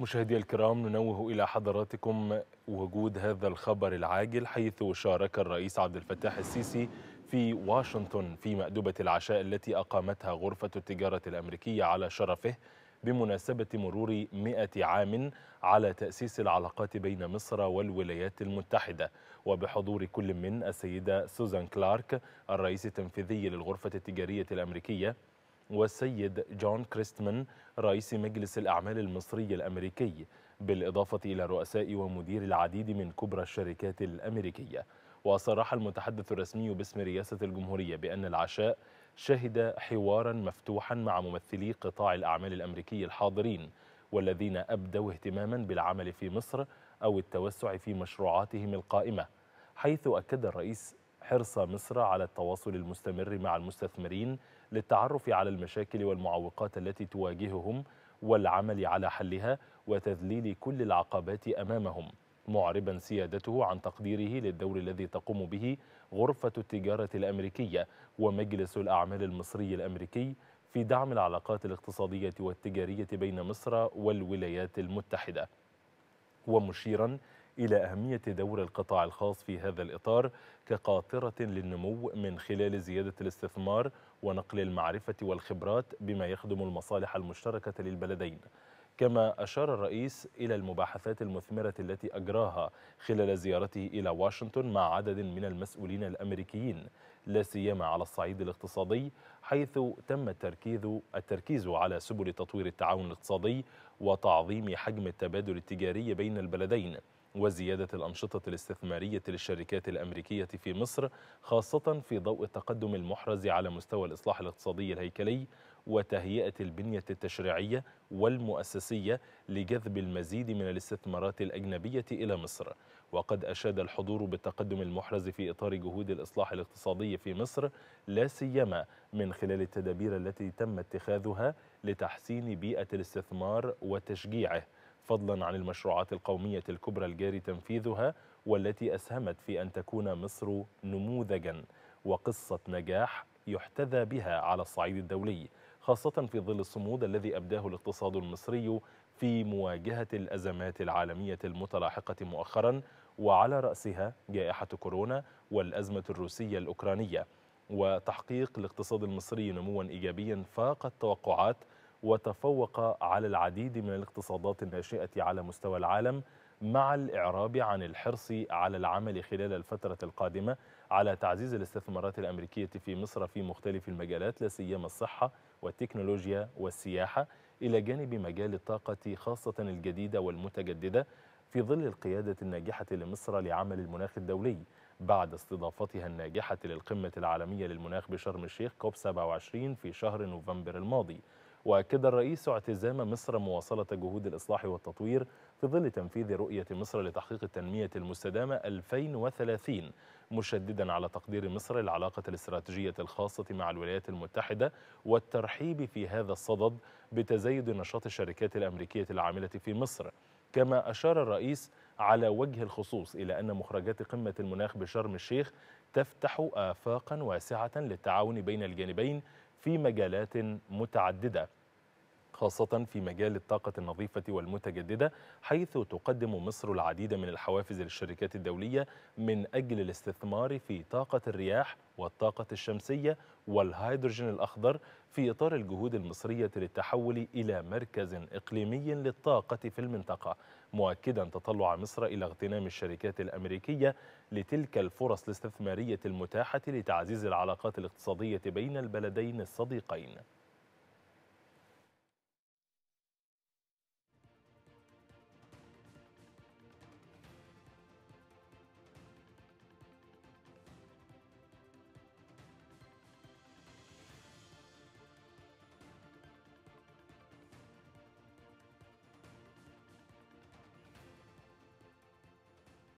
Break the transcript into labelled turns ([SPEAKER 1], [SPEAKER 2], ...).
[SPEAKER 1] مشاهدي الكرام ننوه إلى حضراتكم وجود هذا الخبر العاجل حيث شارك الرئيس عبد الفتاح السيسي في واشنطن في مأدبة العشاء التي أقامتها غرفة التجارة الأمريكية على شرفه بمناسبة مرور 100 عام على تأسيس العلاقات بين مصر والولايات المتحدة وبحضور كل من السيدة سوزان كلارك الرئيس التنفيذي للغرفة التجارية الأمريكية والسيد جون كريستمان رئيس مجلس الأعمال المصري الأمريكي بالإضافة إلى رؤساء ومدير العديد من كبرى الشركات الأمريكية وصرح المتحدث الرسمي باسم رئاسة الجمهورية بأن العشاء شهد حوارا مفتوحا مع ممثلي قطاع الأعمال الأمريكي الحاضرين والذين أبدوا اهتماما بالعمل في مصر أو التوسع في مشروعاتهم القائمة حيث أكد الرئيس حرص مصر على التواصل المستمر مع المستثمرين للتعرف على المشاكل والمعوقات التي تواجههم والعمل على حلها وتذليل كل العقبات امامهم معربا سيادته عن تقديره للدور الذي تقوم به غرفه التجاره الامريكيه ومجلس الاعمال المصري الامريكي في دعم العلاقات الاقتصاديه والتجاريه بين مصر والولايات المتحده ومشيرا إلى أهمية دور القطاع الخاص في هذا الإطار كقاطرة للنمو من خلال زيادة الاستثمار ونقل المعرفة والخبرات بما يخدم المصالح المشتركة للبلدين كما أشار الرئيس إلى المباحثات المثمرة التي أجراها خلال زيارته إلى واشنطن مع عدد من المسؤولين الأمريكيين لا سيما على الصعيد الاقتصادي حيث تم التركيز التركيز على سبل تطوير التعاون الاقتصادي وتعظيم حجم التبادل التجاري بين البلدين وزيادة الأنشطة الاستثمارية للشركات الأمريكية في مصر خاصة في ضوء التقدم المحرز على مستوى الإصلاح الاقتصادي الهيكلي وتهيئة البنية التشريعية والمؤسسية لجذب المزيد من الاستثمارات الأجنبية إلى مصر وقد أشاد الحضور بالتقدم المحرز في إطار جهود الإصلاح الاقتصادي في مصر لا سيما من خلال التدابير التي تم اتخاذها لتحسين بيئة الاستثمار وتشجيعه فضلا عن المشروعات القومية الكبرى الجاري تنفيذها والتي أسهمت في أن تكون مصر نموذجا وقصة نجاح يحتذى بها على الصعيد الدولي خاصة في ظل الصمود الذي أبداه الاقتصاد المصري في مواجهة الأزمات العالمية المتلاحقة مؤخرا وعلى رأسها جائحة كورونا والأزمة الروسية الأوكرانية وتحقيق الاقتصاد المصري نموا إيجابيا فاق التوقعات وتفوق على العديد من الاقتصادات الناشئة على مستوى العالم مع الإعراب عن الحرص على العمل خلال الفترة القادمة على تعزيز الاستثمارات الأمريكية في مصر في مختلف المجالات لا سيما الصحة والتكنولوجيا والسياحة إلى جانب مجال الطاقة خاصة الجديدة والمتجددة في ظل القيادة الناجحة لمصر لعمل المناخ الدولي بعد استضافتها الناجحة للقمة العالمية للمناخ بشرم الشيخ كوب 27 في شهر نوفمبر الماضي واكد الرئيس اعتزام مصر مواصله جهود الاصلاح والتطوير في ظل تنفيذ رؤيه مصر لتحقيق التنميه المستدامه 2030 مشددا على تقدير مصر العلاقه الاستراتيجيه الخاصه مع الولايات المتحده والترحيب في هذا الصدد بتزايد نشاط الشركات الامريكيه العامله في مصر كما أشار الرئيس على وجه الخصوص إلى أن مخرجات قمة المناخ بشرم الشيخ تفتح آفاقا واسعة للتعاون بين الجانبين في مجالات متعددة خاصة في مجال الطاقة النظيفة والمتجددة حيث تقدم مصر العديد من الحوافز للشركات الدولية من أجل الاستثمار في طاقة الرياح والطاقة الشمسية والهيدروجين الأخضر في إطار الجهود المصرية للتحول إلى مركز إقليمي للطاقة في المنطقة مؤكدا تطلع مصر إلى اغتنام الشركات الأمريكية لتلك الفرص الاستثمارية المتاحة لتعزيز العلاقات الاقتصادية بين البلدين الصديقين